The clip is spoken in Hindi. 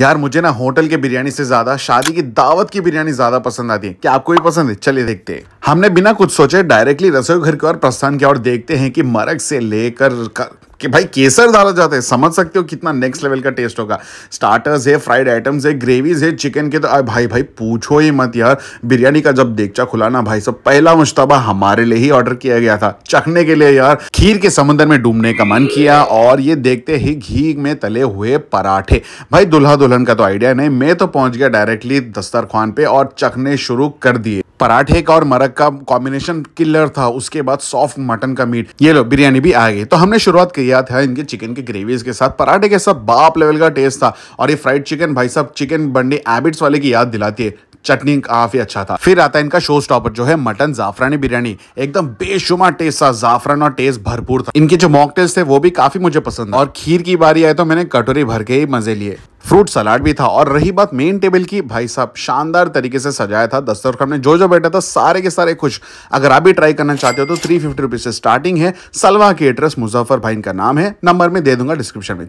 यार मुझे ना होटल के बिरयानी से ज्यादा शादी की दावत की बिरयानी ज्यादा पसंद आती है क्या आपको भी पसंद है चलिए देखते हैं हमने बिना कुछ सोचे डायरेक्टली रसोई घर की ओर प्रस्थान किया और देखते हैं कि मरग से लेकर कि भाई केसर डाला जाता है समझ सकते हो कितना नेक्स्ट लेवल का टेस्ट होगा स्टार्टर्स है फ्राइड आइटम्स है ग्रेवीज है चिकन के तो आ, भाई भाई पूछो ही मत यार बिरयानी का जब देखचा खुला ना भाई सब पहला मुश्तबा हमारे लिए ही ऑर्डर किया गया था चखने के लिए यार खीर के समुद्र में डूबने का मन किया और ये देखते ही घी में तले हुए पराठे भाई दुल्हा दुल्हन का तो आइडिया नहीं मैं तो पहुंच गया डायरेक्टली दस्तरखान पे और चखने शुरू कर दिए पराठे का और मरक का कॉम्बिनेशन किलर था उसके बाद सॉफ्ट मटन का मीट ये लो बिरयानी भी आ गई तो हमने शुरुआत किया था इनके चिकन के ग्रेवीज के साथ पराठे के साथ बाप लेवल का टेस्ट था और ये फ्राइड चिकन भाई साहब चिकन बंडी एबिट्स वाले की याद दिलाती है चटनी काफी अच्छा था फिर आता है इनका शो स्टॉपर जो है मटन जाफरानी बिरयानी एकदम बेशुमार टेस्ट था जाफरान और टेस्ट भरपूर था इनके जो टेस्ट थे वो भी काफी मुझे पसंद और खीर की बारी आई तो मैंने कटोरी भर के ही मजे लिए फ्रूट सलाड भी था और रही बात मेन टेबल की भाई साहब शानदार तरीके से सजाया था दस्तरखान में जो जो बैठा था सारे के सारे खुश अगर आप भी ट्राई करना चाहते हो तो थ्री फिफ्टी रुपीज से स्टार्टिंग है सलवा की एड्रेस मुजफ्फर भाई का नाम है नंबर में दे दूंगा डिस्क्रिप्शन में